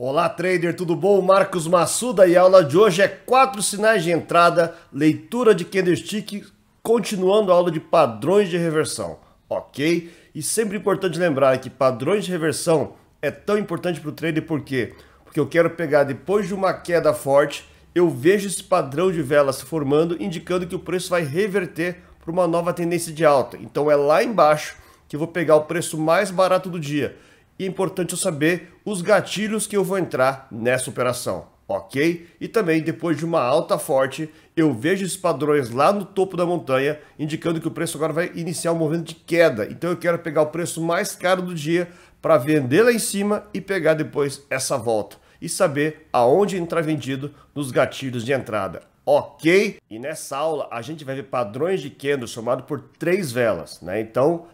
Olá, trader, tudo bom? Marcos Massuda e a aula de hoje é quatro sinais de entrada, leitura de candlestick, continuando a aula de padrões de reversão, ok? E sempre importante lembrar que padrões de reversão é tão importante para o trader por quê? Porque eu quero pegar depois de uma queda forte, eu vejo esse padrão de vela se formando, indicando que o preço vai reverter para uma nova tendência de alta. Então é lá embaixo que eu vou pegar o preço mais barato do dia e é importante eu saber os gatilhos que eu vou entrar nessa operação, ok? E também, depois de uma alta forte, eu vejo esses padrões lá no topo da montanha, indicando que o preço agora vai iniciar um movimento de queda. Então eu quero pegar o preço mais caro do dia para vender lá em cima e pegar depois essa volta. E saber aonde entrar vendido nos gatilhos de entrada ok? E nessa aula a gente vai ver padrões de candles formado por três velas, né? Então,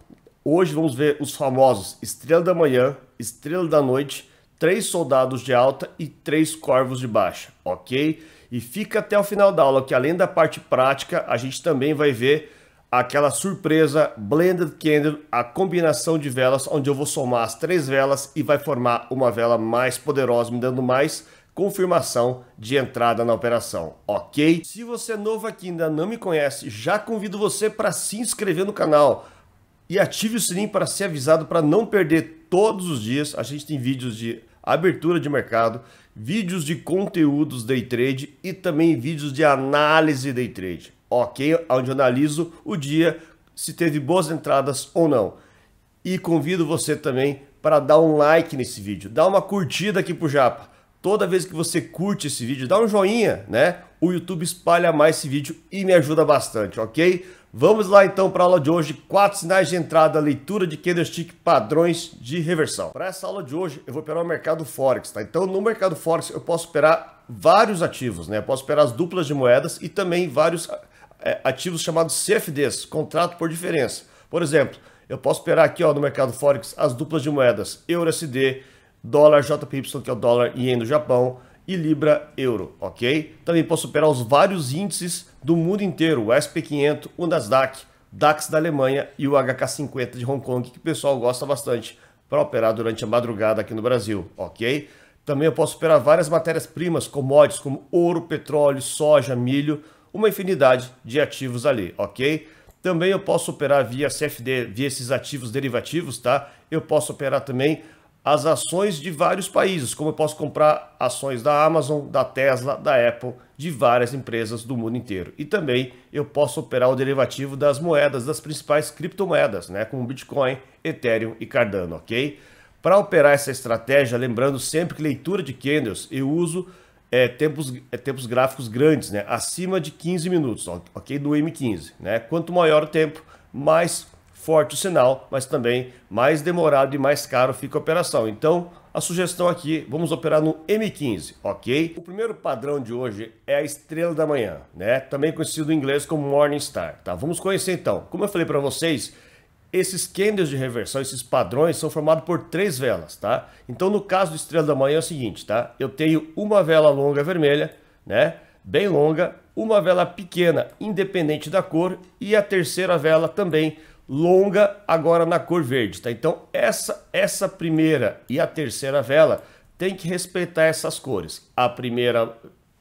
hoje vamos ver os famosos estrela da manhã, Estrela da Noite, três soldados de alta e três corvos de baixa, ok? E fica até o final da aula, que além da parte prática, a gente também vai ver aquela surpresa Blended Candle, a combinação de velas, onde eu vou somar as três velas e vai formar uma vela mais poderosa, me dando mais confirmação de entrada na operação, ok? Se você é novo aqui e ainda não me conhece, já convido você para se inscrever no canal e ative o sininho para ser avisado para não perder todos os dias. A gente tem vídeos de abertura de mercado, vídeos de conteúdos day trade e também vídeos de análise day trade, ok? Onde analiso o dia, se teve boas entradas ou não. E convido você também para dar um like nesse vídeo, dá uma curtida aqui pro Japa. Toda vez que você curte esse vídeo, dá um joinha, né? O YouTube espalha mais esse vídeo e me ajuda bastante, ok? Vamos lá então para a aula de hoje, quatro sinais de entrada, leitura de candlestick, padrões de reversão. Para essa aula de hoje, eu vou operar o mercado Forex, tá? Então, no mercado Forex, eu posso operar vários ativos, né? Eu posso operar as duplas de moedas e também vários eh, ativos chamados CFDs, contrato por diferença. Por exemplo, eu posso operar aqui ó, no mercado Forex as duplas de moedas EURSD, dólar JPY, que é o dólar ien do Japão, e Libra Euro, ok? Também posso operar os vários índices do mundo inteiro, o SP500, o Nasdaq, DAX da Alemanha e o HK50 de Hong Kong, que o pessoal gosta bastante para operar durante a madrugada aqui no Brasil, ok? Também eu posso operar várias matérias-primas, commodities como ouro, petróleo, soja, milho, uma infinidade de ativos ali, ok? Também eu posso operar via CFD, via esses ativos derivativos, tá? Eu posso operar também as ações de vários países, como eu posso comprar ações da Amazon, da Tesla, da Apple, de várias empresas do mundo inteiro. E também eu posso operar o derivativo das moedas das principais criptomoedas, né, como Bitcoin, Ethereum e Cardano, ok? Para operar essa estratégia, lembrando sempre que leitura de candles eu uso é, tempos, é, tempos gráficos grandes, né, acima de 15 minutos, ok? Do M15, né? Quanto maior o tempo, mais forte o sinal, mas também mais demorado e mais caro fica a operação. Então, a sugestão aqui, vamos operar no M15, ok? O primeiro padrão de hoje é a estrela da manhã, né? Também conhecido em inglês como Morning Star, tá? Vamos conhecer então. Como eu falei para vocês, esses candles de reversão, esses padrões, são formados por três velas, tá? Então, no caso do Estrela da Manhã é o seguinte, tá? Eu tenho uma vela longa vermelha, né? Bem longa, uma vela pequena, independente da cor, e a terceira vela também longa agora na cor verde, tá? Então essa essa primeira e a terceira vela tem que respeitar essas cores. A primeira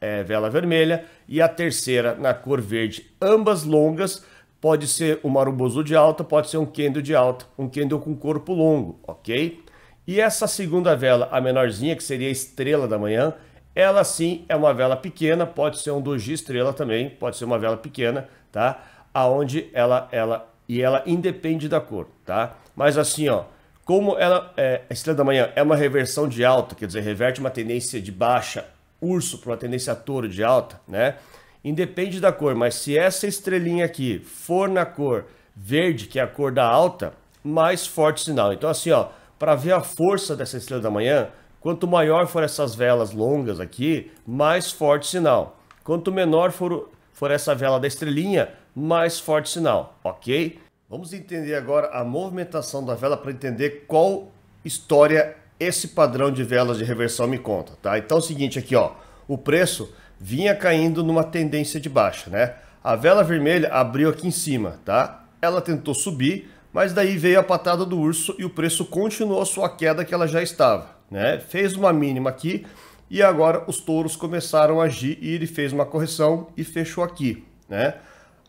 é, vela vermelha e a terceira na cor verde, ambas longas. Pode ser um marubozu de alta, pode ser um candle de alta, um candle com corpo longo, ok? E essa segunda vela, a menorzinha, que seria a estrela da manhã, ela sim é uma vela pequena, pode ser um doji estrela também, pode ser uma vela pequena, tá? Aonde ela, ela e ela independe da cor, tá? Mas assim, ó, como ela é, a estrela da manhã é uma reversão de alta, quer dizer, reverte uma tendência de baixa urso para uma tendência touro de alta, né? Independe da cor, mas se essa estrelinha aqui for na cor verde, que é a cor da alta, mais forte sinal. Então assim, ó, para ver a força dessa estrela da manhã, quanto maior for essas velas longas aqui, mais forte sinal. Quanto menor for, for essa vela da estrelinha, mais forte sinal, ok? Vamos entender agora a movimentação da vela para entender qual história esse padrão de velas de reversão me conta, tá? Então é o seguinte aqui, ó, o preço vinha caindo numa tendência de baixa, né? A vela vermelha abriu aqui em cima, tá? Ela tentou subir, mas daí veio a patada do urso e o preço continuou a sua queda que ela já estava, né? Fez uma mínima aqui e agora os touros começaram a agir e ele fez uma correção e fechou aqui, né?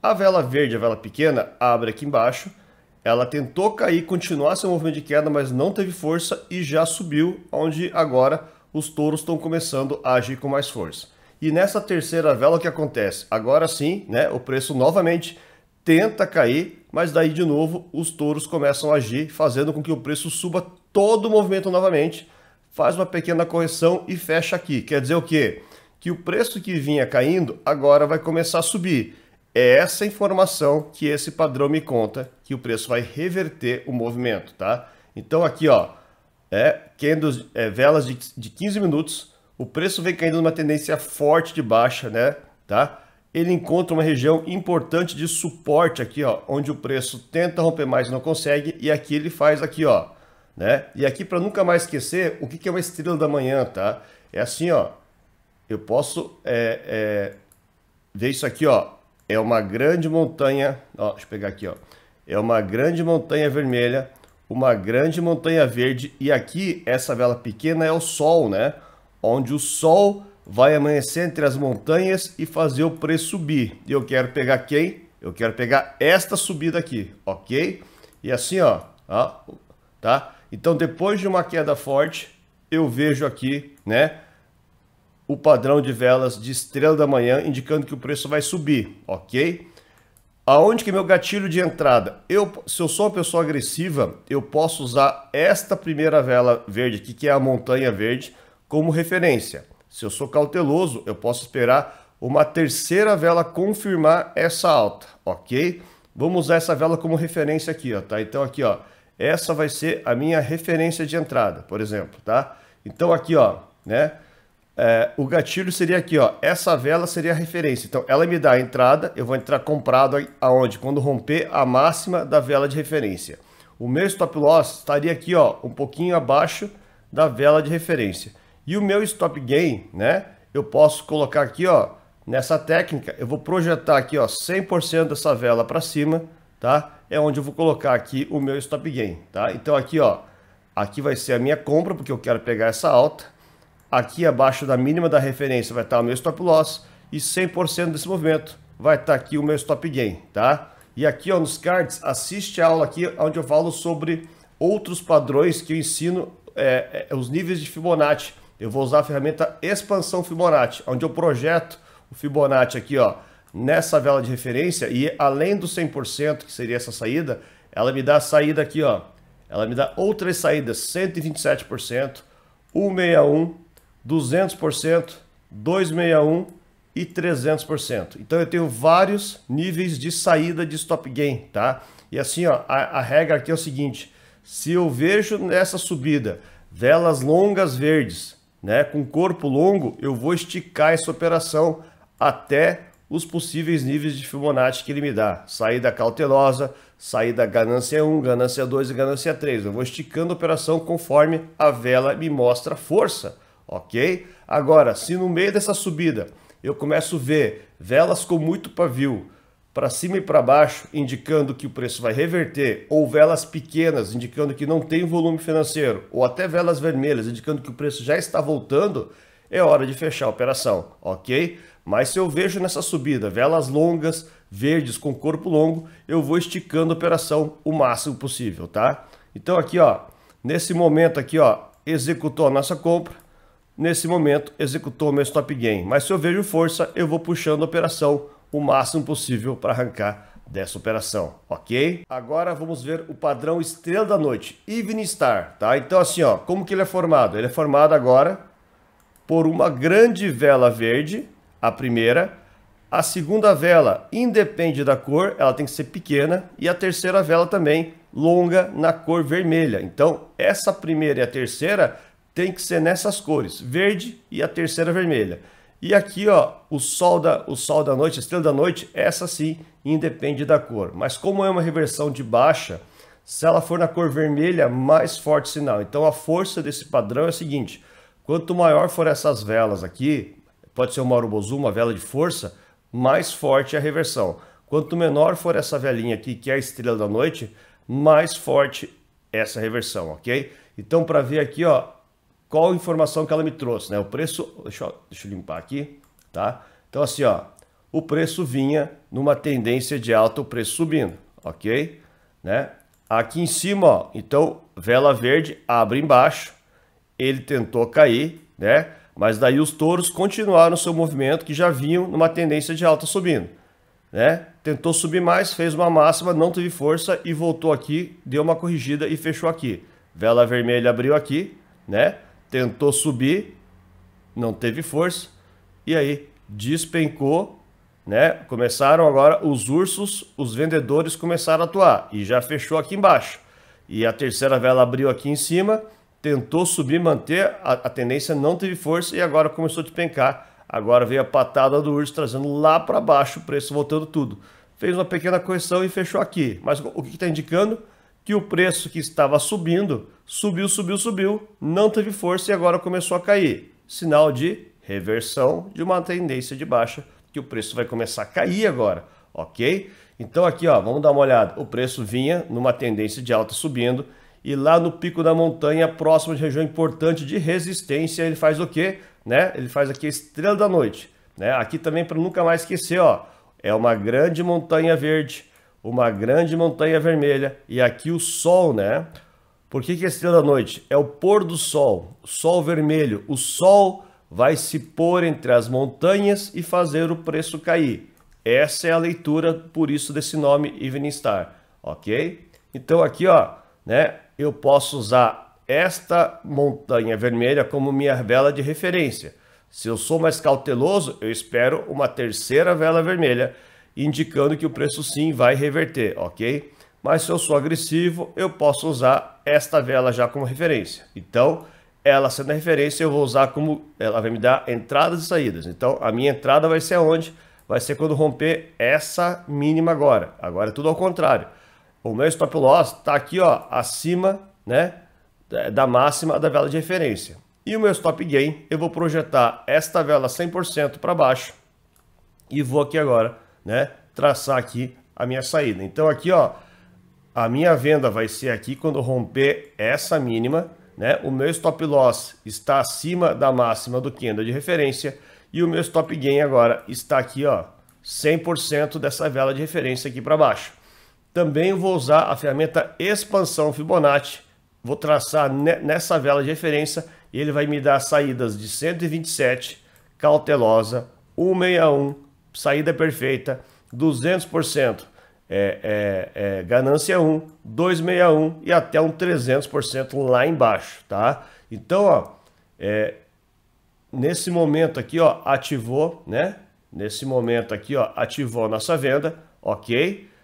A vela verde, a vela pequena, abre aqui embaixo. Ela tentou cair, continuar seu movimento de queda, mas não teve força e já subiu, onde agora os touros estão começando a agir com mais força. E nessa terceira vela, o que acontece? Agora sim, né, o preço novamente tenta cair, mas daí de novo os touros começam a agir, fazendo com que o preço suba todo o movimento novamente, faz uma pequena correção e fecha aqui. Quer dizer o quê? Que o preço que vinha caindo agora vai começar a subir. É essa informação que esse padrão me conta que o preço vai reverter o movimento, tá? Então aqui, ó, é, candles, é, velas de, de 15 minutos, o preço vem caindo numa tendência forte de baixa, né? Tá? Ele encontra uma região importante de suporte aqui, ó, onde o preço tenta romper mais e não consegue, e aqui ele faz aqui, ó, né? E aqui para nunca mais esquecer, o que, que é uma estrela da manhã, tá? É assim, ó, eu posso é, é, ver isso aqui, ó, é uma grande montanha, ó, deixa eu pegar aqui, ó. É uma grande montanha vermelha, uma grande montanha verde e aqui essa vela pequena é o sol, né? Onde o sol vai amanhecer entre as montanhas e fazer o preço subir. E eu quero pegar quem? Eu quero pegar esta subida aqui, ok? E assim, ó, ó tá? Então, depois de uma queda forte, eu vejo aqui, né? o padrão de velas de estrela da manhã, indicando que o preço vai subir, ok? Aonde que é meu gatilho de entrada? Eu, se eu sou uma pessoa agressiva, eu posso usar esta primeira vela verde aqui, que é a montanha verde, como referência. Se eu sou cauteloso, eu posso esperar uma terceira vela confirmar essa alta, ok? Vamos usar essa vela como referência aqui, ó, tá? Então aqui, ó, essa vai ser a minha referência de entrada, por exemplo, tá? Então aqui, ó, né? É, o gatilho seria aqui, ó. Essa vela seria a referência. Então, ela me dá a entrada, eu vou entrar comprado aonde? Quando romper a máxima da vela de referência. O meu stop loss estaria aqui, ó, um pouquinho abaixo da vela de referência. E o meu stop gain, né? Eu posso colocar aqui, ó, nessa técnica, eu vou projetar aqui, ó, 100% dessa vela para cima, tá? É onde eu vou colocar aqui o meu stop gain, tá? Então aqui, ó, aqui vai ser a minha compra, porque eu quero pegar essa alta Aqui abaixo da mínima da referência vai estar o meu stop loss e 100% desse movimento vai estar aqui o meu stop gain, tá? E aqui ó, nos cards, assiste a aula aqui onde eu falo sobre outros padrões que eu ensino é, é, os níveis de Fibonacci. Eu vou usar a ferramenta expansão Fibonacci, onde eu projeto o Fibonacci aqui ó, nessa vela de referência e além do 100%, que seria essa saída, ela me dá a saída aqui ó, ela me dá outras saídas, 127%, 161%, 200%, 261% e 300%. Então eu tenho vários níveis de saída de stop gain, tá? E assim, ó, a, a regra aqui é o seguinte, se eu vejo nessa subida velas longas verdes, né, com corpo longo, eu vou esticar essa operação até os possíveis níveis de Fibonacci que ele me dá. Saída cautelosa, saída ganância 1, ganância 2 e ganância 3. Eu vou esticando a operação conforme a vela me mostra força ok? Agora, se no meio dessa subida eu começo a ver velas com muito pavio para cima e para baixo, indicando que o preço vai reverter, ou velas pequenas, indicando que não tem volume financeiro, ou até velas vermelhas, indicando que o preço já está voltando, é hora de fechar a operação, ok? Mas se eu vejo nessa subida velas longas, verdes com corpo longo, eu vou esticando a operação o máximo possível, tá? Então aqui, ó, nesse momento aqui, ó, executou a nossa compra, nesse momento executou meu stop gain, mas se eu vejo força, eu vou puxando a operação o máximo possível para arrancar dessa operação, ok? Agora vamos ver o padrão estrela da noite, Evening Star, tá? Então assim, ó, como que ele é formado? Ele é formado agora por uma grande vela verde, a primeira, a segunda vela independe da cor, ela tem que ser pequena, e a terceira vela também longa na cor vermelha. Então, essa primeira e a terceira tem que ser nessas cores, verde e a terceira vermelha. E aqui, ó, o sol da, o sol da noite, a estrela da noite, essa sim independe da cor. Mas como é uma reversão de baixa, se ela for na cor vermelha, mais forte sinal. Então a força desse padrão é a seguinte, quanto maior for essas velas aqui, pode ser uma urubozu, uma vela de força, mais forte é a reversão. Quanto menor for essa velinha aqui, que é a estrela da noite, mais forte essa reversão, ok? Então para ver aqui, ó, qual informação que ela me trouxe, né? O preço, deixa eu, deixa eu limpar aqui, tá? Então assim, ó, o preço vinha numa tendência de alta, o preço subindo, ok? Né? Aqui em cima, ó, então vela verde abre embaixo, ele tentou cair, né? Mas daí os touros continuaram seu movimento que já vinham numa tendência de alta subindo, né? Tentou subir mais, fez uma máxima, não teve força e voltou aqui, deu uma corrigida e fechou aqui. Vela vermelha abriu aqui, né? tentou subir, não teve força, e aí despencou, né? Começaram agora os ursos, os vendedores começaram a atuar e já fechou aqui embaixo. E a terceira vela abriu aqui em cima, tentou subir, manter a, a tendência, não teve força e agora começou a despencar. Agora veio a patada do urso trazendo lá para baixo o preço, voltando tudo. Fez uma pequena correção e fechou aqui. Mas o que está indicando? que o preço que estava subindo subiu, subiu, subiu, não teve força e agora começou a cair. Sinal de reversão de uma tendência de baixa que o preço vai começar a cair agora, ok? Então aqui, ó, vamos dar uma olhada. O preço vinha numa tendência de alta subindo e lá no pico da montanha, próximo de região importante de resistência, ele faz o quê? Né? Ele faz aqui a estrela da noite, né? Aqui também para nunca mais esquecer, ó, é uma grande montanha verde uma grande montanha vermelha e aqui o sol, né? Por que, que é estrela da noite? É o pôr do sol, sol vermelho. O sol vai se pôr entre as montanhas e fazer o preço cair. Essa é a leitura, por isso, desse nome Evening Star, ok? Então aqui, ó, né? Eu posso usar esta montanha vermelha como minha vela de referência. Se eu sou mais cauteloso, eu espero uma terceira vela vermelha indicando que o preço sim vai reverter, ok? Mas se eu sou agressivo, eu posso usar esta vela já como referência. Então, ela sendo a referência, eu vou usar como ela vai me dar entradas e saídas. Então, a minha entrada vai ser onde? Vai ser quando romper essa mínima agora. Agora é tudo ao contrário. O meu stop loss está aqui, ó, acima, né, da máxima da vela de referência. E o meu stop gain, eu vou projetar esta vela 100% para baixo e vou aqui agora né, traçar aqui a minha saída. Então aqui, ó, a minha venda vai ser aqui quando romper essa mínima, né? O meu stop loss está acima da máxima do candle de referência e o meu stop gain agora está aqui, ó, 100% dessa vela de referência aqui para baixo. Também vou usar a ferramenta expansão Fibonacci, vou traçar nessa vela de referência e ele vai me dar saídas de 127 cautelosa 161 saída é perfeita, 200%. É, é, é, ganância 1, 261 e até um 300% lá embaixo, tá? Então, ó, é, nesse momento aqui, ó, ativou, né? Nesse momento aqui, ó, ativou a nossa venda, ok? ok?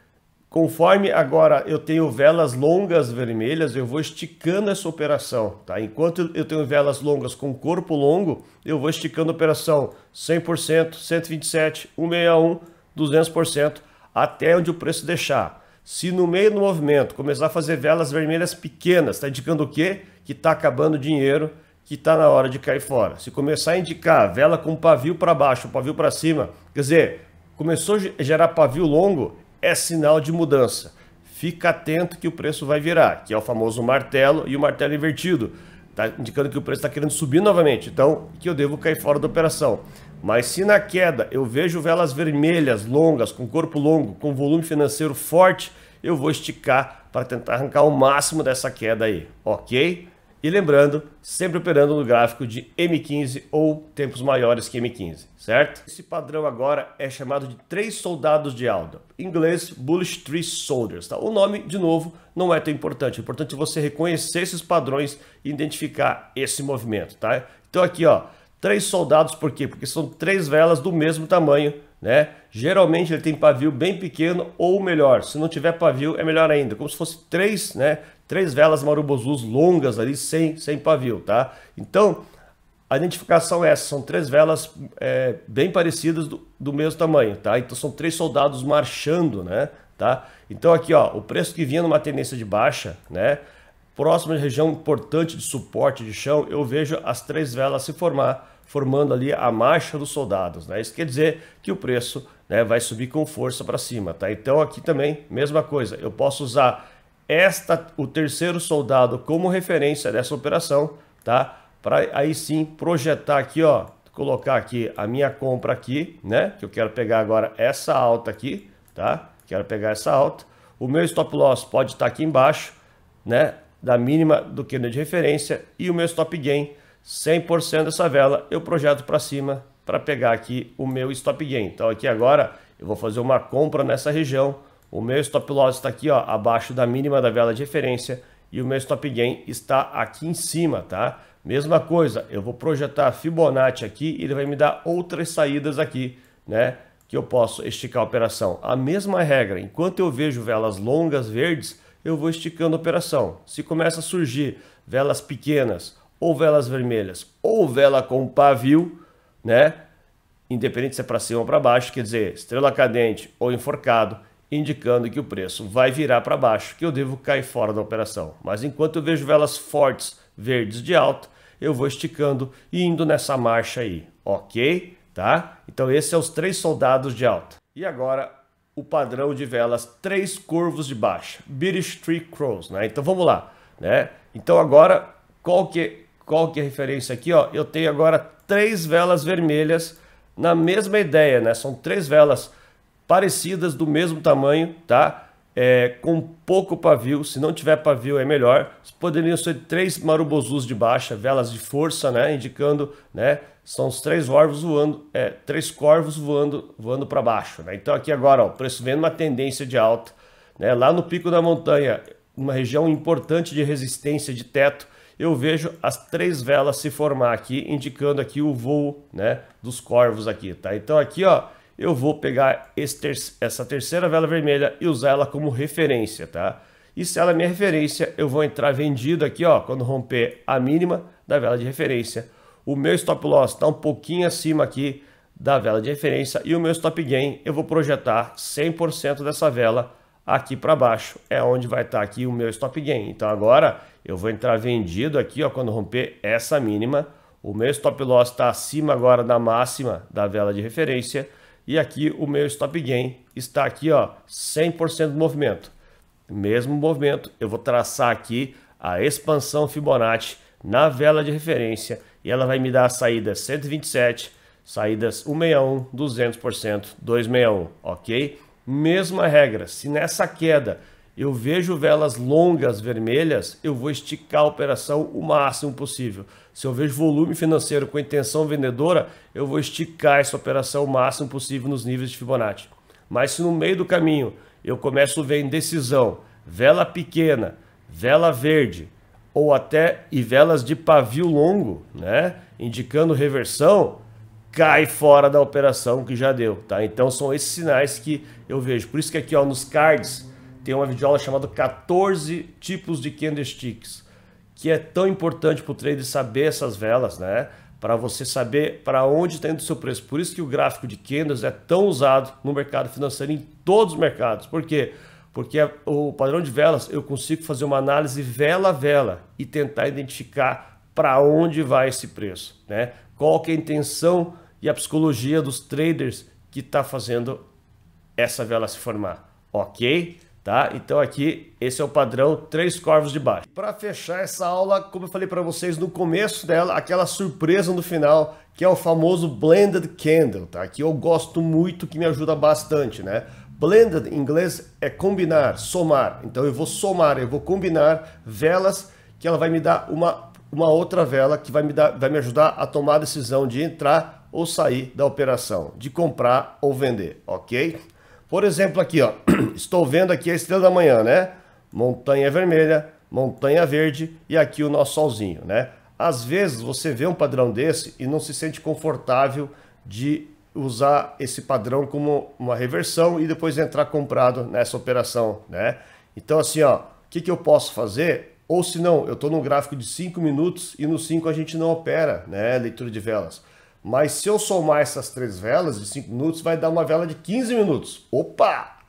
Conforme agora eu tenho velas longas vermelhas, eu vou esticando essa operação, tá? Enquanto eu tenho velas longas com corpo longo, eu vou esticando a operação 100%, 127, 161, 200% até onde o preço deixar. Se no meio do movimento começar a fazer velas vermelhas pequenas, está indicando o quê? Que está acabando o dinheiro, que está na hora de cair fora. Se começar a indicar vela com pavio para baixo, pavio para cima, quer dizer, começou a gerar pavio longo, é sinal de mudança. Fica atento que o preço vai virar, que é o famoso martelo e o martelo invertido. Está indicando que o preço está querendo subir novamente, então que eu devo cair fora da operação. Mas se na queda eu vejo velas vermelhas, longas, com corpo longo, com volume financeiro forte, eu vou esticar para tentar arrancar o máximo dessa queda aí, ok? E lembrando, sempre operando no gráfico de M15 ou tempos maiores que M15, certo? Esse padrão agora é chamado de três soldados de Alda. Em inglês, Bullish Three Soldiers. Tá? O nome, de novo, não é tão importante. É importante você reconhecer esses padrões e identificar esse movimento, tá? Então aqui, ó, Três soldados por quê? Porque são três velas do mesmo tamanho, né? Geralmente ele tem pavio bem pequeno ou melhor. Se não tiver pavio, é melhor ainda. Como se fosse três, né? Três velas marubozus longas ali, sem, sem pavio, tá? Então, a identificação é essa. São três velas é, bem parecidas do, do mesmo tamanho, tá? Então, são três soldados marchando, né? Tá? Então aqui, ó, o preço que vinha numa tendência de baixa, né? Próxima região importante de suporte de chão, eu vejo as três velas se formar formando ali a marcha dos soldados. Né? Isso quer dizer que o preço né, vai subir com força para cima. Tá? Então aqui também, mesma coisa, eu posso usar esta, o terceiro soldado como referência dessa operação, tá? para aí sim projetar aqui, ó, colocar aqui a minha compra aqui, né? Que eu quero pegar agora essa alta aqui, tá? Quero pegar essa alta. O meu stop loss pode estar tá aqui embaixo, né? Da mínima do que de referência e o meu stop gain 100% dessa vela, eu projeto para cima para pegar aqui o meu stop gain. Então aqui agora eu vou fazer uma compra nessa região. O meu stop loss está aqui ó, abaixo da mínima da vela de referência e o meu stop gain está aqui em cima, tá? Mesma coisa, eu vou projetar Fibonacci aqui e ele vai me dar outras saídas aqui, né? Que eu posso esticar a operação. A mesma regra, enquanto eu vejo velas longas verdes, eu vou esticando a operação. Se começa a surgir velas pequenas ou velas vermelhas, ou vela com pavio, né? Independente se é para cima ou para baixo, quer dizer, estrela cadente ou enforcado, indicando que o preço vai virar para baixo, que eu devo cair fora da operação. Mas enquanto eu vejo velas fortes, verdes de alto, eu vou esticando e indo nessa marcha aí, ok? Tá? Então esses são é os três soldados de alta. E agora o padrão de velas, três curvos de baixa, British Tree Crows, né? Então vamos lá, né? Então agora qual que é qual que é a referência aqui? Ó, eu tenho agora três velas vermelhas na mesma ideia, né? São três velas parecidas do mesmo tamanho, tá? É, com pouco pavio, se não tiver pavio é melhor. Poderiam ser três marubozus de baixa, velas de força, né? Indicando, né? São os três corvos voando, é, três corvos voando, voando para baixo, né? Então aqui agora, ó, o preço vendo uma tendência de alta, né? Lá no pico da montanha, uma região importante de resistência de teto, eu vejo as três velas se formar aqui, indicando aqui o voo né, dos corvos aqui, tá? Então aqui, ó, eu vou pegar ter essa terceira vela vermelha e usar ela como referência, tá? E se ela é minha referência, eu vou entrar vendido aqui, ó, quando romper a mínima da vela de referência. O meu stop loss está um pouquinho acima aqui da vela de referência e o meu stop gain eu vou projetar 100% dessa vela aqui para baixo é onde vai estar tá aqui o meu stop gain. Então agora eu vou entrar vendido aqui, ó, quando romper essa mínima. O meu stop loss está acima agora da máxima da vela de referência. E aqui o meu stop gain está aqui, ó, 100% do movimento. Mesmo movimento, eu vou traçar aqui a expansão Fibonacci na vela de referência e ela vai me dar a saída 127, saídas 161, 200%, 261, ok? Mesma regra, se nessa queda eu vejo velas longas vermelhas, eu vou esticar a operação o máximo possível. Se eu vejo volume financeiro com intenção vendedora, eu vou esticar essa operação o máximo possível nos níveis de Fibonacci. Mas se no meio do caminho eu começo a ver indecisão, vela pequena, vela verde ou até e velas de pavio longo, né, indicando reversão, cai fora da operação que já deu, tá? Então são esses sinais que eu vejo. Por isso que aqui, ó, nos cards tem uma videoaula chamada 14 tipos de candlesticks, que é tão importante para o trader saber essas velas, né? Para você saber para onde está indo o seu preço. Por isso que o gráfico de candles é tão usado no mercado financeiro em todos os mercados. Por quê? Porque o padrão de velas eu consigo fazer uma análise vela a vela e tentar identificar para onde vai esse preço, né? qual é a intenção e a psicologia dos traders que está fazendo essa vela se formar, ok? Tá? Então aqui, esse é o padrão, três corvos de baixo. Para fechar essa aula, como eu falei para vocês no começo dela, aquela surpresa no final, que é o famoso Blended Candle, tá? que eu gosto muito, que me ajuda bastante. né? Blended, em inglês, é combinar, somar. Então eu vou somar, eu vou combinar velas que ela vai me dar uma uma outra vela que vai me, dar, vai me ajudar a tomar a decisão de entrar ou sair da operação, de comprar ou vender, ok? Por exemplo, aqui, ó, estou vendo aqui a estrela da manhã, né? Montanha vermelha, montanha verde e aqui o nosso solzinho, né? Às vezes você vê um padrão desse e não se sente confortável de usar esse padrão como uma reversão e depois entrar comprado nessa operação, né? Então assim, ó, o que, que eu posso fazer ou se não, eu estou num gráfico de 5 minutos e no 5 a gente não opera, né? Leitura de velas. Mas se eu somar essas três velas de 5 minutos, vai dar uma vela de 15 minutos. Opa!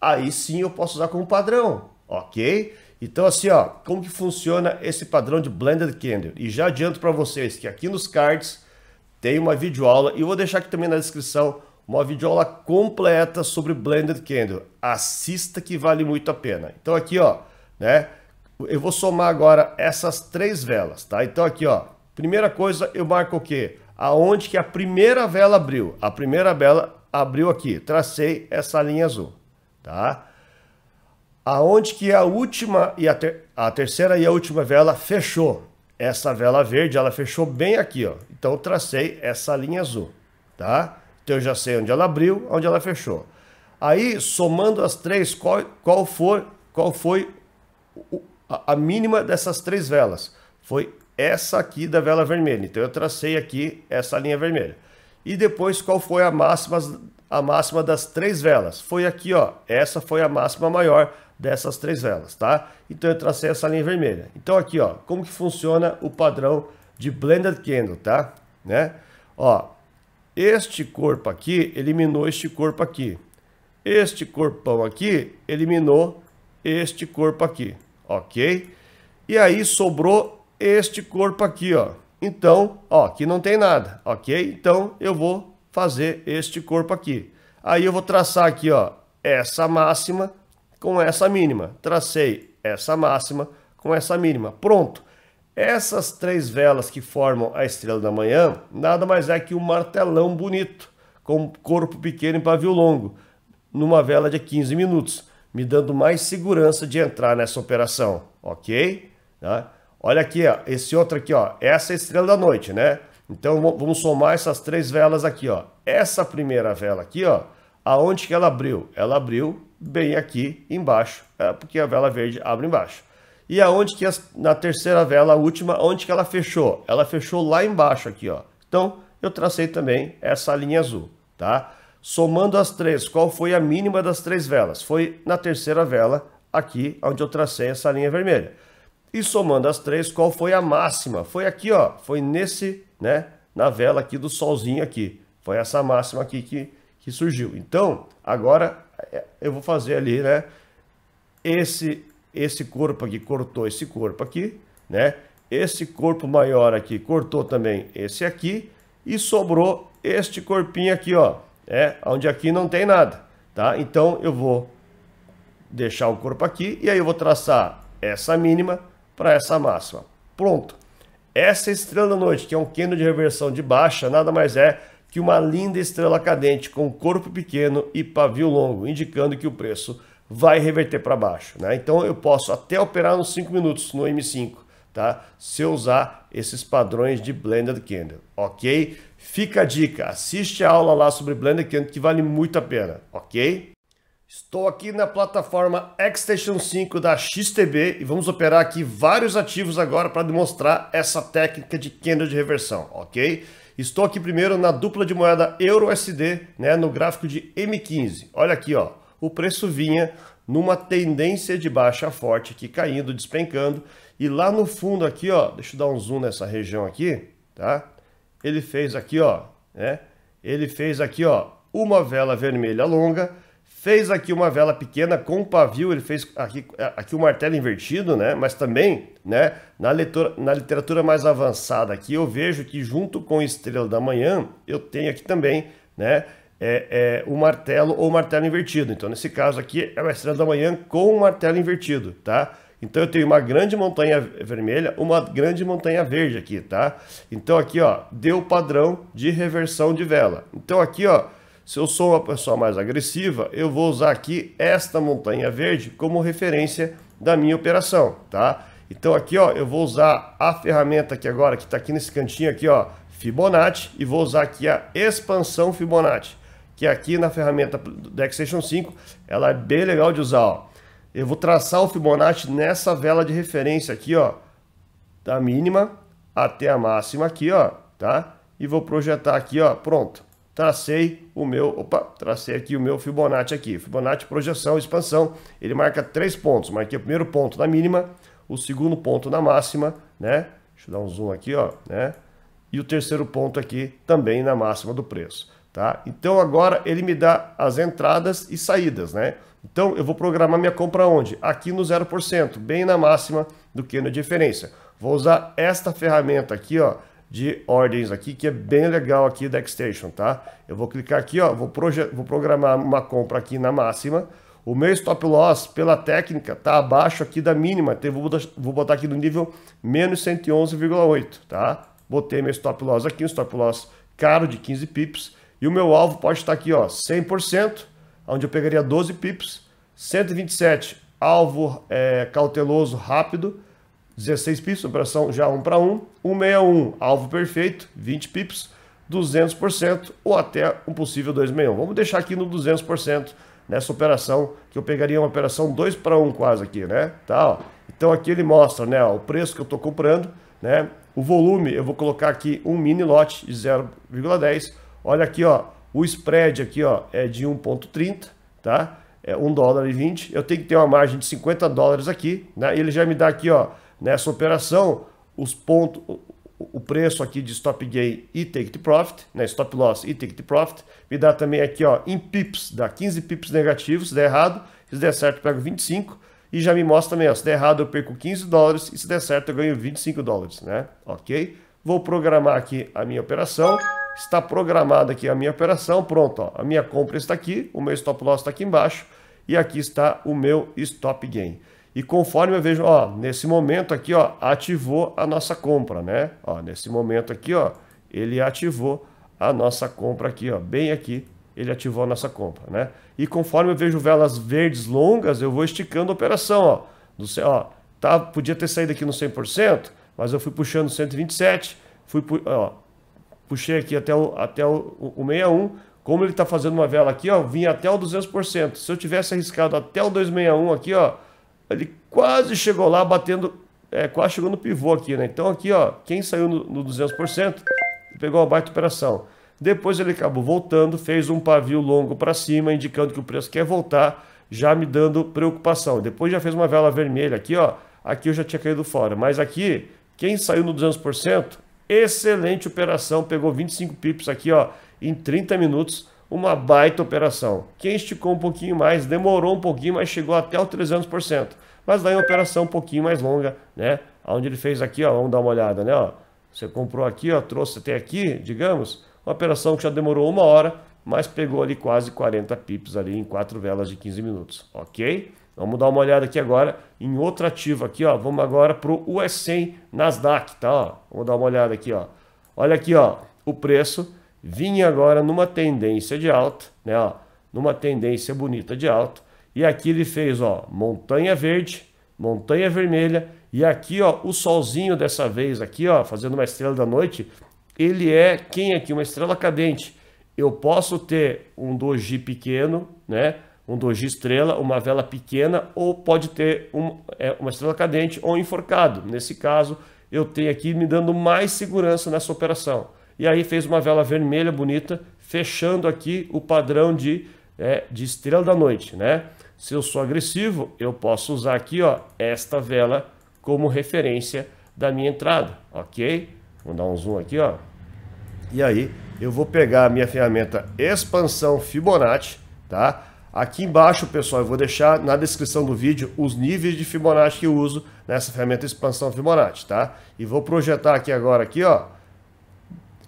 Aí sim eu posso usar como padrão, ok? Então assim, ó, como que funciona esse padrão de Blended Candle? E já adianto para vocês que aqui nos cards tem uma videoaula e eu vou deixar aqui também na descrição uma videoaula completa sobre Blended Candle. Assista que vale muito a pena. Então aqui, ó, né? eu vou somar agora essas três velas, tá? Então aqui, ó, primeira coisa eu marco o quê? Aonde que a primeira vela abriu? A primeira vela abriu aqui, tracei essa linha azul, tá? Aonde que a última e a, ter, a terceira e a última vela fechou? Essa vela verde, ela fechou bem aqui, ó. Então tracei essa linha azul, tá? Então eu já sei onde ela abriu, onde ela fechou. Aí, somando as três, qual, qual, for, qual foi o, a, a mínima dessas três velas. Foi essa aqui da vela vermelha. Então eu tracei aqui essa linha vermelha. E depois qual foi a máxima, a máxima das três velas? Foi aqui, ó. Essa foi a máxima maior dessas três velas, tá? Então eu tracei essa linha vermelha. Então aqui, ó, como que funciona o padrão de blended candle, tá? Né? Ó, este corpo aqui eliminou este corpo aqui. Este corpão aqui eliminou este corpo aqui ok? E aí sobrou este corpo aqui, ó. Então, ó, aqui não tem nada, ok? Então eu vou fazer este corpo aqui. Aí eu vou traçar aqui, ó, essa máxima com essa mínima. Tracei essa máxima com essa mínima. Pronto. Essas três velas que formam a estrela da manhã, nada mais é que um martelão bonito, com corpo pequeno e pavio longo, numa vela de 15 minutos me dando mais segurança de entrar nessa operação, ok? Tá? Olha aqui, ó, esse outro aqui, ó, essa é a estrela da noite, né? Então vamos somar essas três velas aqui, ó. Essa primeira vela aqui, ó, aonde que ela abriu? Ela abriu bem aqui embaixo, é porque a vela verde abre embaixo. E aonde que as, na terceira vela, a última, onde que ela fechou? Ela fechou lá embaixo aqui, ó. Então eu tracei também essa linha azul, tá? Somando as três, qual foi a mínima das três velas? Foi na terceira vela, aqui onde eu tracei essa linha vermelha. E somando as três, qual foi a máxima? Foi aqui, ó, foi nesse, né, na vela aqui do solzinho aqui. Foi essa máxima aqui que, que surgiu. Então, agora é, eu vou fazer ali, né, esse, esse corpo aqui cortou esse corpo aqui, né, esse corpo maior aqui cortou também esse aqui e sobrou este corpinho aqui, ó, é onde aqui não tem nada, tá? Então eu vou deixar o corpo aqui e aí eu vou traçar essa mínima para essa máxima. Pronto. Essa estrela da noite, que é um candle de reversão de baixa, nada mais é que uma linda estrela cadente com corpo pequeno e pavio longo, indicando que o preço vai reverter para baixo, né? Então eu posso até operar nos 5 minutos no M5, tá? Se eu usar esses padrões de blended candle, OK? Fica a dica, assiste a aula lá sobre Blender que vale muito a pena, ok? Estou aqui na plataforma Xstation 5 da XTB e vamos operar aqui vários ativos agora para demonstrar essa técnica de candle de reversão, ok? Estou aqui primeiro na dupla de moeda EURUSD, né, no gráfico de M15. Olha aqui, ó, o preço vinha numa tendência de baixa forte aqui caindo, despencando, e lá no fundo aqui, ó, deixa eu dar um zoom nessa região aqui, tá? ele fez aqui, ó, né? Ele fez aqui, ó, uma vela vermelha longa, fez aqui uma vela pequena com pavio, ele fez aqui, aqui o um martelo invertido, né? Mas também, né, na, leitura, na literatura mais avançada aqui, eu vejo que junto com Estrela da Manhã, eu tenho aqui também, né, é, é, o martelo ou martelo invertido. Então, nesse caso aqui, é o Estrela da Manhã com o martelo invertido, tá? Então eu tenho uma grande montanha vermelha, uma grande montanha verde aqui, tá? Então aqui, ó, deu padrão de reversão de vela. Então aqui, ó, se eu sou uma pessoa mais agressiva, eu vou usar aqui esta montanha verde como referência da minha operação, tá? Então aqui, ó, eu vou usar a ferramenta aqui agora, que está aqui nesse cantinho aqui, ó, Fibonacci, e vou usar aqui a expansão Fibonacci, que aqui na ferramenta do Dexation 5, ela é bem legal de usar, ó. Eu vou traçar o Fibonacci nessa vela de referência aqui, ó, da mínima até a máxima aqui, ó, tá? E vou projetar aqui, ó, pronto. Tracei o meu, opa, tracei aqui o meu Fibonacci aqui. Fibonacci projeção, expansão, ele marca três pontos. Marquei o primeiro ponto na mínima, o segundo ponto na máxima, né? Deixa eu dar um zoom aqui, ó, né? E o terceiro ponto aqui também na máxima do preço, tá? Então agora ele me dá as entradas e saídas, né? Então, eu vou programar minha compra onde? Aqui no 0%, bem na máxima do que na diferença. Vou usar esta ferramenta aqui, ó, de ordens aqui, que é bem legal aqui da Extension, tá? Eu vou clicar aqui, ó, vou, vou programar uma compra aqui na máxima. O meu stop loss, pela técnica, tá abaixo aqui da mínima, então eu vou botar, vou botar aqui no nível menos 111,8, tá? Botei meu stop loss aqui, um stop loss caro de 15 pips. E o meu alvo pode estar aqui, ó, 100% onde eu pegaria 12 pips, 127 alvo é, cauteloso rápido, 16 pips, operação já 1 para 1, 161 alvo perfeito, 20 pips, 200% ou até um possível 261. Vamos deixar aqui no 200% nessa operação, que eu pegaria uma operação 2 para 1 quase aqui, né? Tá, ó. Então aqui ele mostra né, o preço que eu estou comprando, né? O volume, eu vou colocar aqui um mini lote de 0,10. Olha aqui, ó, o spread aqui ó, é de 1,30, tá? É 1 dólar e 20. Eu tenho que ter uma margem de 50 dólares aqui, né? Ele já me dá aqui, ó, nessa operação, os pontos, o preço aqui de stop gain e take the profit, né? Stop loss e take the profit. Me dá também aqui, ó, em pips, dá 15 pips negativos, se der errado. Se der certo, eu pego 25. E já me mostra também, ó, se der errado, eu perco 15 dólares. E se der certo, eu ganho 25 dólares, né? Ok? Vou programar aqui a minha operação está programada aqui a minha operação, pronto, ó, a minha compra está aqui, o meu stop loss está aqui embaixo e aqui está o meu stop gain. E conforme eu vejo, ó, nesse momento aqui, ó, ativou a nossa compra, né? Ó, nesse momento aqui, ó, ele ativou a nossa compra aqui, ó, bem aqui, ele ativou a nossa compra, né? E conforme eu vejo velas verdes longas, eu vou esticando a operação, ó. Do, céu, ó tá, podia ter saído aqui no 100%, mas eu fui puxando 127, fui, ó, puxei aqui até o, até o, o 61, como ele está fazendo uma vela aqui, ó, vinha até o 200%. Se eu tivesse arriscado até o 261 aqui, ó, ele quase chegou lá batendo, é, quase chegou no pivô aqui, né? Então aqui, ó, quem saiu no, no 200% pegou uma baita operação. Depois ele acabou voltando, fez um pavio longo para cima, indicando que o preço quer voltar, já me dando preocupação. Depois já fez uma vela vermelha aqui, ó, aqui eu já tinha caído fora. Mas aqui, quem saiu no 200% Excelente operação, pegou 25 pips aqui ó, em 30 minutos, uma baita operação. Quem esticou um pouquinho mais, demorou um pouquinho, mas chegou até o 300%. Mas daí uma operação um pouquinho mais longa, né? Onde ele fez aqui, ó, vamos dar uma olhada, né? Ó, você comprou aqui, ó, trouxe até aqui, digamos, uma operação que já demorou uma hora, mas pegou ali quase 40 pips ali em quatro velas de 15 minutos, ok? Vamos dar uma olhada aqui agora em outro ativo aqui, ó. Vamos agora para o US 100 Nasdaq, tá? Ó, vamos dar uma olhada aqui, ó. Olha aqui, ó. O preço vinha agora numa tendência de alta, né? Ó, numa tendência bonita de alta. E aqui ele fez, ó, montanha verde, montanha vermelha. E aqui, ó, o solzinho dessa vez aqui, ó, fazendo uma estrela da noite. Ele é quem aqui? Uma estrela cadente. Eu posso ter um doji pequeno, né? um doji estrela, uma vela pequena ou pode ter um, é, uma estrela cadente ou enforcado. Nesse caso, eu tenho aqui me dando mais segurança nessa operação. E aí fez uma vela vermelha bonita, fechando aqui o padrão de, é, de estrela da noite, né? Se eu sou agressivo, eu posso usar aqui ó, esta vela como referência da minha entrada, ok? Vou dar um zoom aqui, ó. E aí eu vou pegar a minha ferramenta expansão Fibonacci, tá? Aqui embaixo, pessoal, eu vou deixar na descrição do vídeo os níveis de Fibonacci que eu uso nessa ferramenta expansão Fibonacci, tá? E vou projetar aqui agora, aqui, ó.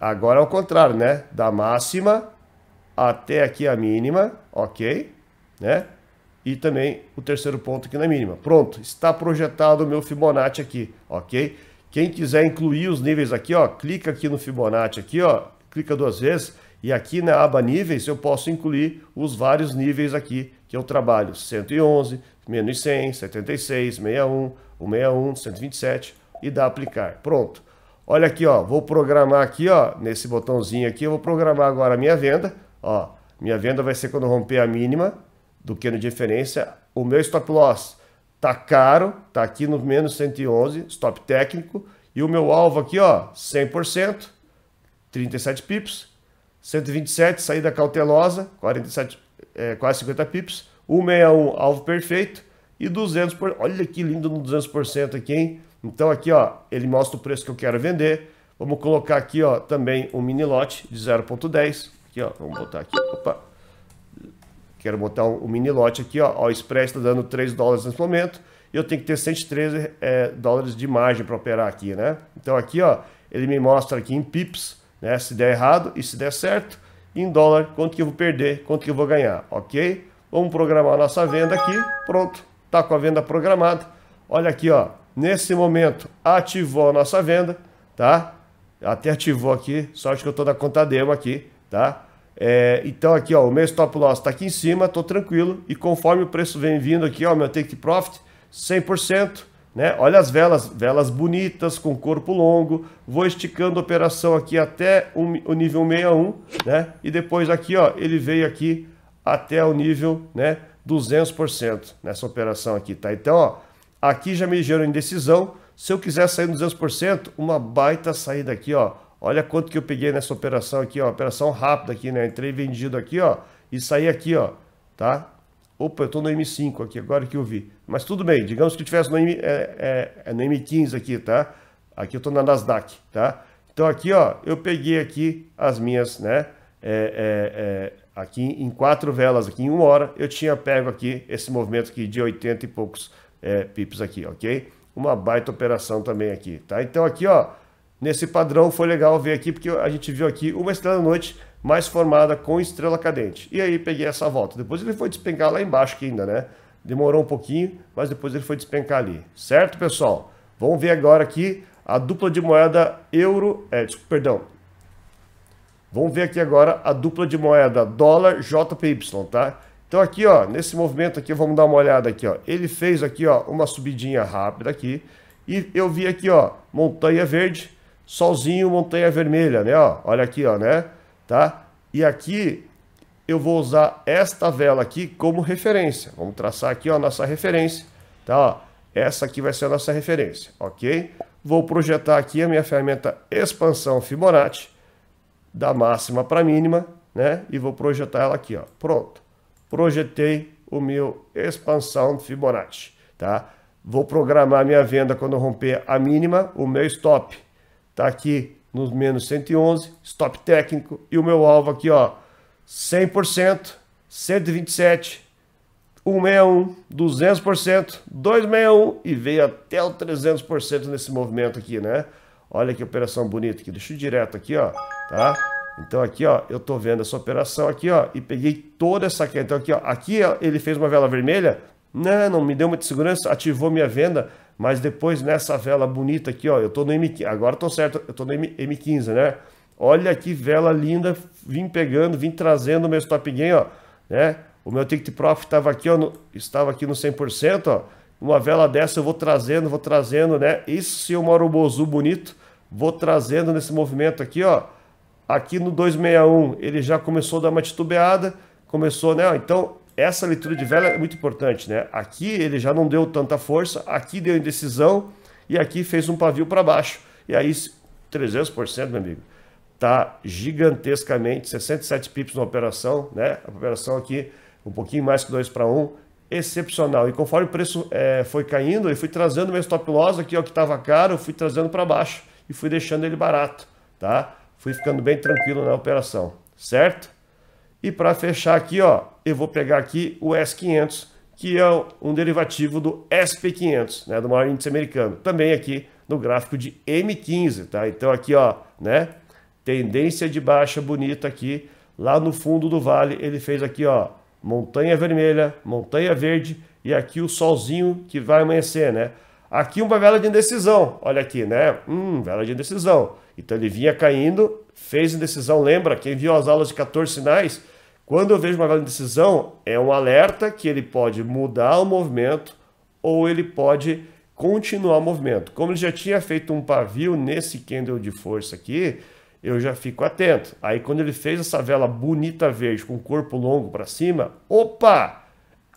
Agora ao é contrário, né? Da máxima até aqui a mínima, ok? Né? E também o terceiro ponto aqui na mínima. Pronto, está projetado o meu Fibonacci aqui, ok? Quem quiser incluir os níveis aqui, ó, clica aqui no Fibonacci aqui, ó, clica duas vezes e aqui na aba níveis eu posso incluir os vários níveis aqui que eu trabalho, 111, menos 100, 76, 61, 161, 127 e dá aplicar. Pronto. Olha aqui, ó, vou programar aqui, ó, nesse botãozinho aqui, eu vou programar agora a minha venda, ó. Minha venda vai ser quando romper a mínima do que no diferença, o meu stop loss tá caro, tá aqui no menos 111, stop técnico, e o meu alvo aqui, ó, 100%, 37 pips, 127, saída cautelosa, 47, é, quase 50 pips. 161, alvo perfeito. E 200%. Por... Olha que lindo no 200% aqui, hein? Então aqui, ó, ele mostra o preço que eu quero vender. Vamos colocar aqui, ó, também um mini lote de 0.10. Aqui, ó, vamos botar aqui. Opa. Quero botar um, mini lote aqui, ó. O Express está dando 3 dólares nesse momento. E eu tenho que ter 113 é, dólares de margem para operar aqui, né? Então aqui, ó, ele me mostra aqui em pips né? Se der errado e se der certo, em dólar, quanto que eu vou perder, quanto que eu vou ganhar, ok? Vamos programar a nossa venda aqui, pronto, tá com a venda programada. Olha aqui, ó, nesse momento ativou a nossa venda, tá? Até ativou aqui, só acho que eu tô na conta demo aqui, tá? É, então aqui, ó, o meu stop loss tá aqui em cima, tô tranquilo e conforme o preço vem vindo aqui, ó, meu take profit 100%, né? Olha as velas, velas bonitas, com corpo longo. Vou esticando a operação aqui até um, o nível 61, né? E depois aqui, ó, ele veio aqui até o nível, né, 200% nessa operação aqui, tá? Então, ó, aqui já me gerou indecisão. Se eu quiser sair no 200%, uma baita saída aqui, ó. Olha quanto que eu peguei nessa operação aqui, ó, operação rápida aqui, né? Entrei vendido aqui, ó, e saí aqui, ó, tá? Opa, eu estou no M5 aqui, agora que eu vi. Mas tudo bem, digamos que eu estivesse no, M, é, é, é no M15 aqui, tá? Aqui eu estou na Nasdaq, tá? Então aqui, ó, eu peguei aqui as minhas, né? É, é, é, aqui em quatro velas, aqui em uma hora, eu tinha pego aqui esse movimento aqui de 80 e poucos é, pips aqui, ok? Uma baita operação também aqui, tá? Então aqui, ó, nesse padrão foi legal ver aqui, porque a gente viu aqui uma estrela da noite, mais formada com estrela cadente. E aí peguei essa volta. Depois ele foi despencar lá embaixo ainda, né? Demorou um pouquinho, mas depois ele foi despencar ali. Certo, pessoal? Vamos ver agora aqui a dupla de moeda euro, é, desculpa, perdão. Vamos ver aqui agora a dupla de moeda dólar JPY, tá? Então aqui, ó, nesse movimento aqui, vamos dar uma olhada aqui, ó. Ele fez aqui, ó, uma subidinha rápida aqui e eu vi aqui, ó, montanha verde, solzinho, montanha vermelha, né, ó? Olha aqui, ó, né? tá? E aqui eu vou usar esta vela aqui como referência. Vamos traçar aqui ó, a nossa referência, tá? Ó, essa aqui vai ser a nossa referência, ok? Vou projetar aqui a minha ferramenta expansão Fibonacci, da máxima para mínima, né? E vou projetar ela aqui, ó. Pronto. Projetei o meu expansão Fibonacci, tá? Vou programar minha venda quando romper a mínima, o meu stop. Tá aqui no menos 111, stop técnico e o meu alvo aqui, ó, 100%, 127, 161, 200%, 261 e veio até o 300% nesse movimento aqui, né? Olha que operação bonita aqui, deixa eu direto aqui, ó, tá? Então aqui, ó, eu tô vendo essa operação aqui, ó, e peguei toda essa queda. Então aqui, ó, aqui ó, ele fez uma vela vermelha, não, não me deu muita segurança, ativou minha venda, mas depois nessa vela bonita aqui, ó, eu tô no M15, agora tô certo, eu tô no M, 15 né? Olha que vela linda, vim pegando, vim trazendo o meu stop gain, ó, né? O meu ticket profit estava aqui, ó, no, estava aqui no 100%, ó. Uma vela dessa eu vou trazendo, vou trazendo, né? Isso se eu moro bozu bonito, vou trazendo nesse movimento aqui, ó. Aqui no 261 ele já começou a dar uma titubeada, começou, né? Então essa leitura de vela é muito importante, né? Aqui ele já não deu tanta força, aqui deu indecisão e aqui fez um pavio para baixo. E aí 300%, meu amigo, tá gigantescamente, 67 pips na operação, né? A operação aqui um pouquinho mais que 2 para 1, excepcional. E conforme o preço é, foi caindo, eu fui trazendo meu stop loss aqui, ó, que estava caro, eu fui trazendo para baixo e fui deixando ele barato, tá? Fui ficando bem tranquilo na operação, certo? E para fechar aqui, ó, eu vou pegar aqui o S500, que é um derivativo do SP500, né, do maior índice americano. Também aqui no gráfico de M15, tá? Então aqui, ó, né? Tendência de baixa bonita aqui, lá no fundo do vale, ele fez aqui, ó, montanha vermelha, montanha verde e aqui o solzinho que vai amanhecer, né? Aqui uma vela de indecisão. Olha aqui, né? Hum, vela de indecisão. Então ele vinha caindo, fez indecisão. Lembra, quem viu as aulas de 14 sinais? Quando eu vejo uma vela de indecisão, é um alerta que ele pode mudar o movimento ou ele pode continuar o movimento. Como ele já tinha feito um pavio nesse candle de força aqui, eu já fico atento. Aí quando ele fez essa vela bonita verde com corpo longo para cima, opa,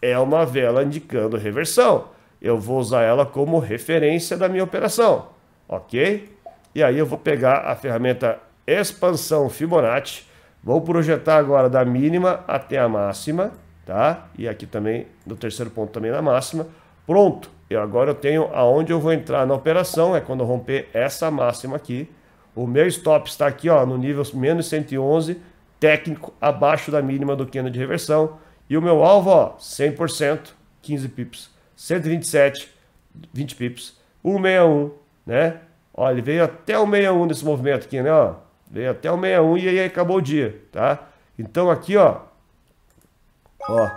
é uma vela indicando reversão eu vou usar ela como referência da minha operação, ok? E aí eu vou pegar a ferramenta expansão Fibonacci, vou projetar agora da mínima até a máxima, tá? E aqui também, no terceiro ponto também na máxima, pronto. E agora eu tenho aonde eu vou entrar na operação, é quando eu romper essa máxima aqui. O meu stop está aqui, ó, no nível menos 111, técnico abaixo da mínima do cano de reversão. E o meu alvo, ó, 100%, 15 pips. 127, 20 pips, 161, né? Ó, ele veio até o 61 nesse movimento aqui, né? Ó, veio até o 61 e aí acabou o dia, tá? Então aqui, ó, ó,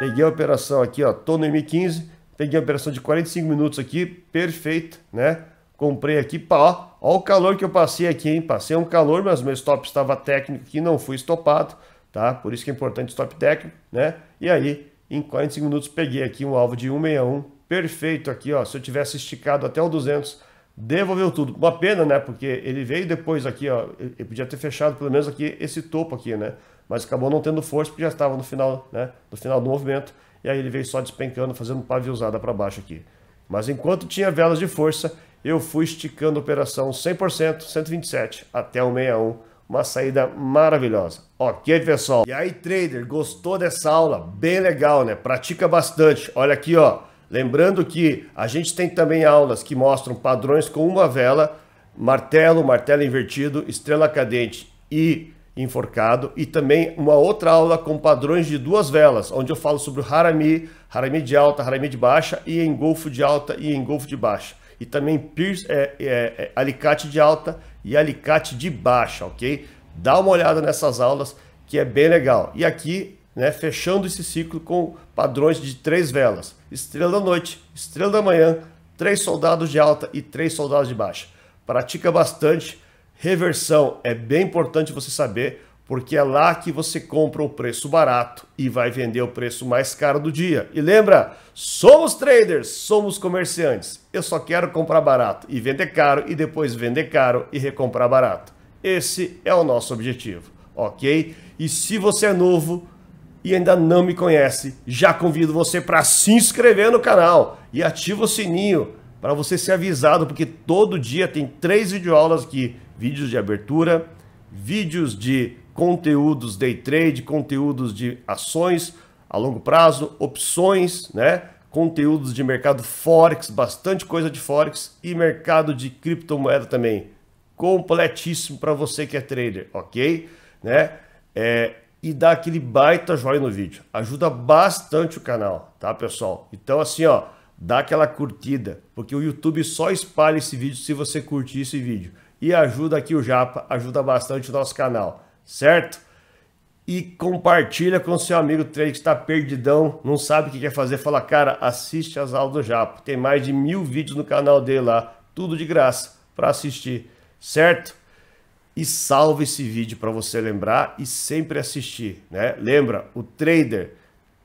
peguei a operação aqui, ó, tô no M15, peguei a operação de 45 minutos aqui, perfeito, né? Comprei aqui, pá, ó, ó o calor que eu passei aqui, hein? Passei um calor, mas meu stop estava técnico aqui, não fui estopado, tá? Por isso que é importante stop técnico, né? E aí em 45 minutos peguei aqui um alvo de 161, perfeito aqui, ó. Se eu tivesse esticado até o 200, devolveu tudo. Uma pena, né? Porque ele veio depois aqui, ó. Ele podia ter fechado pelo menos aqui esse topo aqui, né? Mas acabou não tendo força porque já estava no final, né? No final do movimento. E aí ele veio só despencando, fazendo paviozada para baixo aqui. Mas enquanto tinha velas de força, eu fui esticando a operação 100%, 127 até o 61 uma saída maravilhosa. Ok, pessoal? E aí, trader, gostou dessa aula? Bem legal, né? Pratica bastante. Olha aqui, ó. Lembrando que a gente tem também aulas que mostram padrões com uma vela, martelo, martelo invertido, estrela cadente e enforcado e também uma outra aula com padrões de duas velas, onde eu falo sobre o harami, harami de alta, harami de baixa e engolfo de alta e engolfo de baixa. E também pierce, é, é, é, alicate de alta e alicate de baixa, ok? Dá uma olhada nessas aulas que é bem legal. E aqui, né, fechando esse ciclo com padrões de três velas: estrela da noite, estrela da manhã, três soldados de alta e três soldados de baixa. Pratica bastante. Reversão é bem importante você saber porque é lá que você compra o preço barato e vai vender o preço mais caro do dia. E lembra, somos traders, somos comerciantes. Eu só quero comprar barato e vender caro e depois vender caro e recomprar barato. Esse é o nosso objetivo, ok? E se você é novo e ainda não me conhece, já convido você para se inscrever no canal e ativa o sininho para você ser avisado, porque todo dia tem três videoaulas aqui, vídeos de abertura, vídeos de conteúdos day trade, conteúdos de ações a longo prazo, opções, né? Conteúdos de mercado forex, bastante coisa de forex e mercado de criptomoeda também, completíssimo para você que é trader, ok? Né? É, e dá aquele baita joinha no vídeo, ajuda bastante o canal, tá pessoal? Então assim, ó, dá aquela curtida, porque o YouTube só espalha esse vídeo se você curtir esse vídeo e ajuda aqui o Japa, ajuda bastante o nosso canal certo? E compartilha com seu amigo trader que está perdidão, não sabe o que quer fazer. Fala, cara, assiste as aulas do Japo. Tem mais de mil vídeos no canal dele lá, tudo de graça para assistir, certo? E salve esse vídeo para você lembrar e sempre assistir, né? Lembra, o trader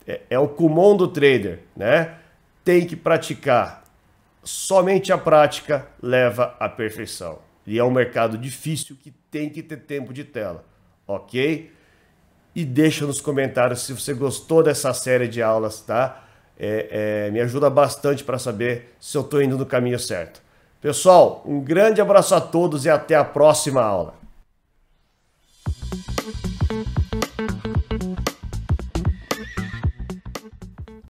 é, é o cumon do trader, né? Tem que praticar, somente a prática leva à perfeição. E é um mercado difícil que tem que ter tempo de tela ok? E deixa nos comentários se você gostou dessa série de aulas, tá? É, é, me ajuda bastante para saber se eu estou indo no caminho certo. Pessoal, um grande abraço a todos e até a próxima aula.